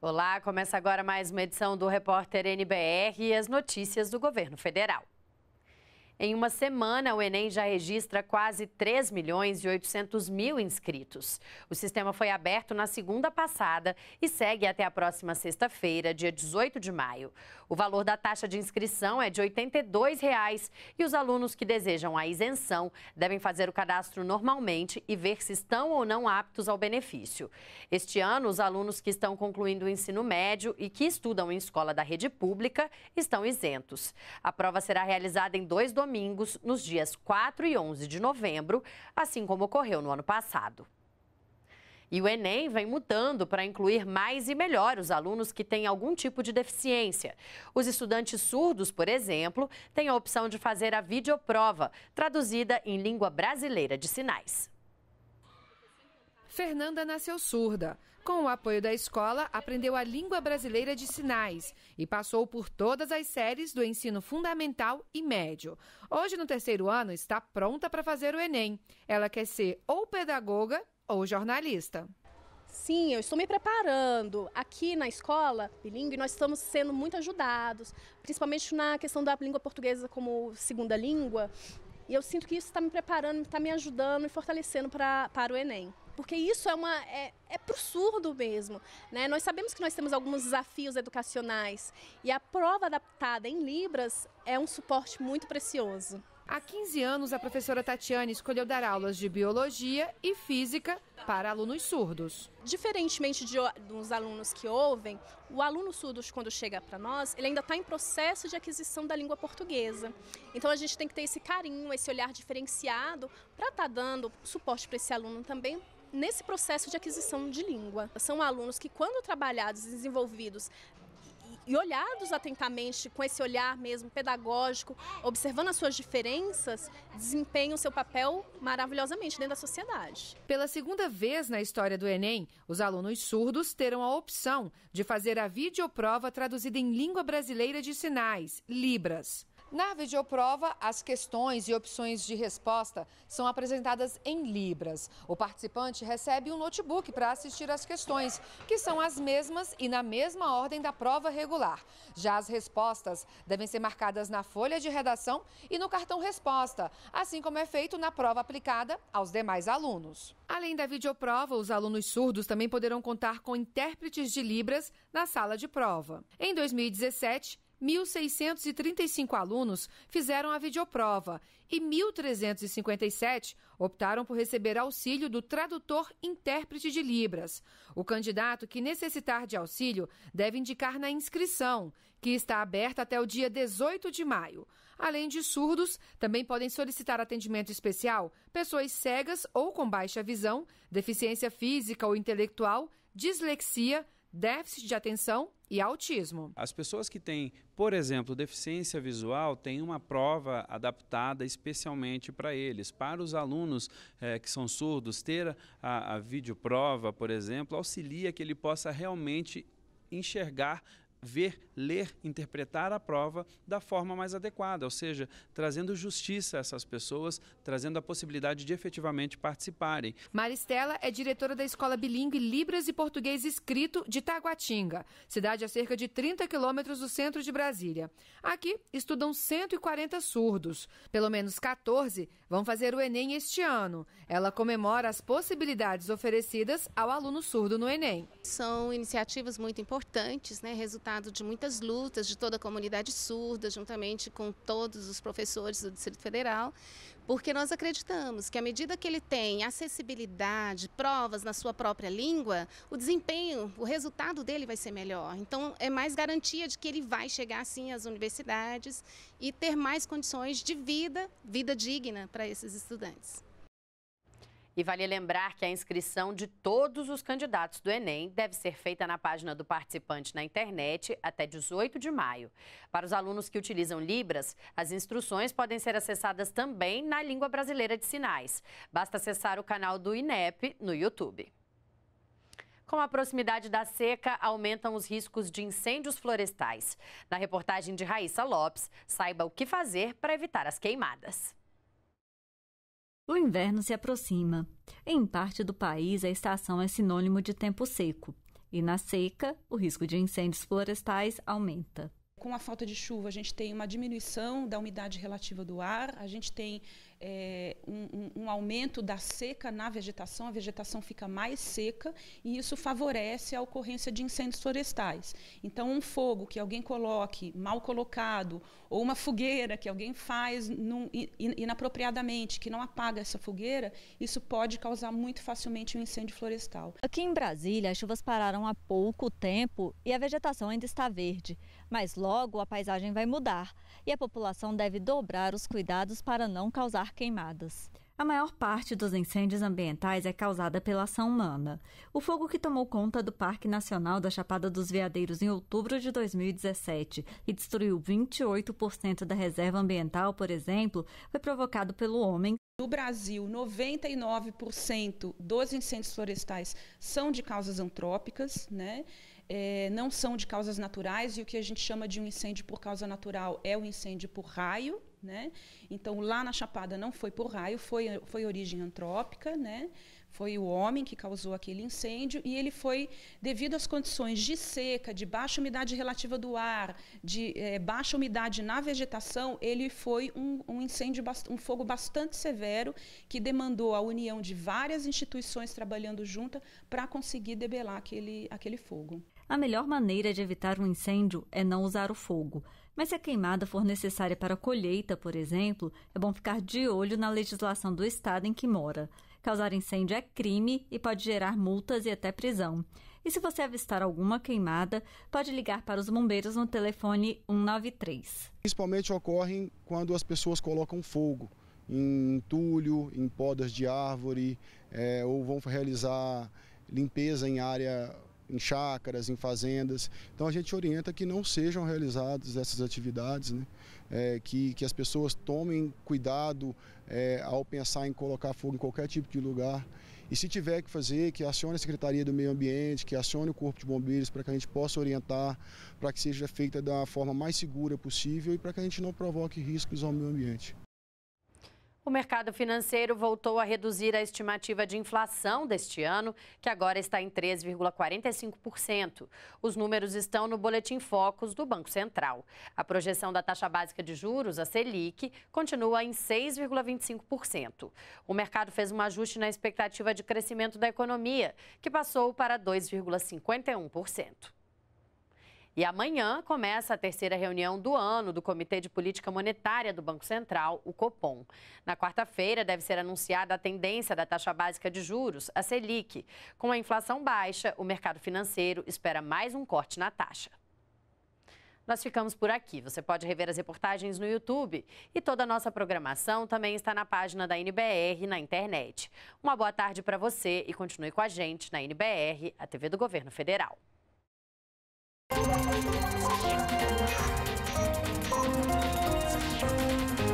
Olá, começa agora mais uma edição do Repórter NBR e as notícias do governo federal. Em uma semana, o Enem já registra quase 3 milhões e 800 mil inscritos. O sistema foi aberto na segunda passada e segue até a próxima sexta-feira, dia 18 de maio. O valor da taxa de inscrição é de R$ 82,00 e os alunos que desejam a isenção devem fazer o cadastro normalmente e ver se estão ou não aptos ao benefício. Este ano, os alunos que estão concluindo o ensino médio e que estudam em escola da rede pública estão isentos. A prova será realizada em dois domingos, nos dias 4 e 11 de novembro, assim como ocorreu no ano passado. E o Enem vem mudando para incluir mais e melhor os alunos que têm algum tipo de deficiência. Os estudantes surdos, por exemplo, têm a opção de fazer a videoprova, traduzida em língua brasileira de sinais. Fernanda nasceu surda. Com o apoio da escola, aprendeu a língua brasileira de sinais e passou por todas as séries do ensino fundamental e médio. Hoje, no terceiro ano, está pronta para fazer o Enem. Ela quer ser ou pedagoga ou jornalista. Sim, eu estou me preparando. Aqui na escola bilíngue, nós estamos sendo muito ajudados, principalmente na questão da língua portuguesa como segunda língua. E eu sinto que isso está me preparando, está me ajudando e fortalecendo pra, para o Enem. Porque isso é uma é, é pro surdo mesmo. Né? Nós sabemos que nós temos alguns desafios educacionais. E a prova adaptada em Libras é um suporte muito precioso. Há 15 anos, a professora Tatiane escolheu dar aulas de biologia e física para alunos surdos. Diferentemente de, dos alunos que ouvem, o aluno surdo, quando chega para nós, ele ainda está em processo de aquisição da língua portuguesa. Então a gente tem que ter esse carinho, esse olhar diferenciado para estar tá dando suporte para esse aluno também nesse processo de aquisição de língua. São alunos que, quando trabalhados e desenvolvidos e olhados atentamente, com esse olhar mesmo pedagógico, observando as suas diferenças, desempenham seu papel maravilhosamente dentro da sociedade. Pela segunda vez na história do Enem, os alunos surdos terão a opção de fazer a videoprova traduzida em língua brasileira de sinais, Libras. Na videoprova, as questões e opções de resposta são apresentadas em Libras. O participante recebe um notebook para assistir às questões, que são as mesmas e na mesma ordem da prova regular. Já as respostas devem ser marcadas na folha de redação e no cartão resposta, assim como é feito na prova aplicada aos demais alunos. Além da videoprova, os alunos surdos também poderão contar com intérpretes de Libras na sala de prova. Em 2017, 1.635 alunos fizeram a videoprova e 1.357 optaram por receber auxílio do tradutor intérprete de Libras. O candidato que necessitar de auxílio deve indicar na inscrição, que está aberta até o dia 18 de maio. Além de surdos, também podem solicitar atendimento especial pessoas cegas ou com baixa visão, deficiência física ou intelectual, dislexia, déficit de atenção e autismo. As pessoas que têm, por exemplo, deficiência visual têm uma prova adaptada especialmente para eles. Para os alunos eh, que são surdos, ter a, a videoprova, por exemplo, auxilia que ele possa realmente enxergar ver, ler, interpretar a prova da forma mais adequada, ou seja, trazendo justiça a essas pessoas, trazendo a possibilidade de efetivamente participarem. Maristela é diretora da Escola Bilingue Libras e Português Escrito de Taguatinga, cidade a cerca de 30 quilômetros do centro de Brasília. Aqui estudam 140 surdos. Pelo menos 14 vão fazer o Enem este ano. Ela comemora as possibilidades oferecidas ao aluno surdo no Enem. São iniciativas muito importantes, né? Resultado resultado de muitas lutas de toda a comunidade surda, juntamente com todos os professores do Distrito Federal, porque nós acreditamos que à medida que ele tem acessibilidade, provas na sua própria língua, o desempenho, o resultado dele vai ser melhor. Então é mais garantia de que ele vai chegar sim às universidades e ter mais condições de vida, vida digna para esses estudantes. E vale lembrar que a inscrição de todos os candidatos do Enem deve ser feita na página do participante na internet até 18 de maio. Para os alunos que utilizam Libras, as instruções podem ser acessadas também na língua brasileira de sinais. Basta acessar o canal do INEP no YouTube. Com a proximidade da seca, aumentam os riscos de incêndios florestais. Na reportagem de Raíssa Lopes, saiba o que fazer para evitar as queimadas. O inverno se aproxima. Em parte do país, a estação é sinônimo de tempo seco. E na seca, o risco de incêndios florestais aumenta com a falta de chuva, a gente tem uma diminuição da umidade relativa do ar, a gente tem é, um, um, aumento da seca na vegetação, a vegetação fica mais seca e isso favorece a ocorrência de incêndios florestais. Então, um fogo que alguém coloque mal colocado ou uma fogueira que alguém faz num, inapropriadamente, que não apaga essa fogueira, isso pode causar muito facilmente um incêndio florestal. Aqui em Brasília, as chuvas pararam há pouco tempo e a vegetação ainda está verde, mas logo a paisagem vai mudar e a população deve dobrar os cuidados para não causar queimadas. A maior parte dos incêndios ambientais é causada pela ação humana. O fogo que tomou conta do Parque Nacional da Chapada dos Veadeiros em outubro de 2017 e destruiu 28% da reserva ambiental, por exemplo, foi provocado pelo homem. No Brasil, 99% dos incêndios florestais são de causas antrópicas, né? é, não são de causas naturais, e o que a gente chama de um incêndio por causa natural é o incêndio por raio. Né? Então, lá na Chapada não foi por raio, foi, foi origem antrópica, né? foi o homem que causou aquele incêndio e ele foi devido às condições de seca, de baixa umidade relativa do ar, de é, baixa umidade na vegetação, ele foi um, um incêndio, um fogo bastante severo que demandou a união de várias instituições trabalhando juntas para conseguir debelar aquele, aquele fogo. A melhor maneira de evitar um incêndio é não usar o fogo. Mas se a queimada for necessária para a colheita, por exemplo, é bom ficar de olho na legislação do estado em que mora. Causar incêndio é crime e pode gerar multas e até prisão. E se você avistar alguma queimada, pode ligar para os bombeiros no telefone 193. Principalmente ocorrem quando as pessoas colocam fogo em entulho, em podas de árvore, é, ou vão realizar limpeza em área em chácaras, em fazendas. Então a gente orienta que não sejam realizadas essas atividades, né? é, que, que as pessoas tomem cuidado é, ao pensar em colocar fogo em qualquer tipo de lugar. E se tiver que fazer, que acione a Secretaria do Meio Ambiente, que acione o Corpo de Bombeiros para que a gente possa orientar, para que seja feita da forma mais segura possível e para que a gente não provoque riscos ao meio ambiente. O mercado financeiro voltou a reduzir a estimativa de inflação deste ano, que agora está em 3,45%. Os números estão no Boletim Focus do Banco Central. A projeção da taxa básica de juros, a Selic, continua em 6,25%. O mercado fez um ajuste na expectativa de crescimento da economia, que passou para 2,51%. E amanhã começa a terceira reunião do ano do Comitê de Política Monetária do Banco Central, o Copom. Na quarta-feira deve ser anunciada a tendência da taxa básica de juros, a Selic. Com a inflação baixa, o mercado financeiro espera mais um corte na taxa. Nós ficamos por aqui. Você pode rever as reportagens no YouTube e toda a nossa programação também está na página da NBR na internet. Uma boa tarde para você e continue com a gente na NBR, a TV do Governo Federal. you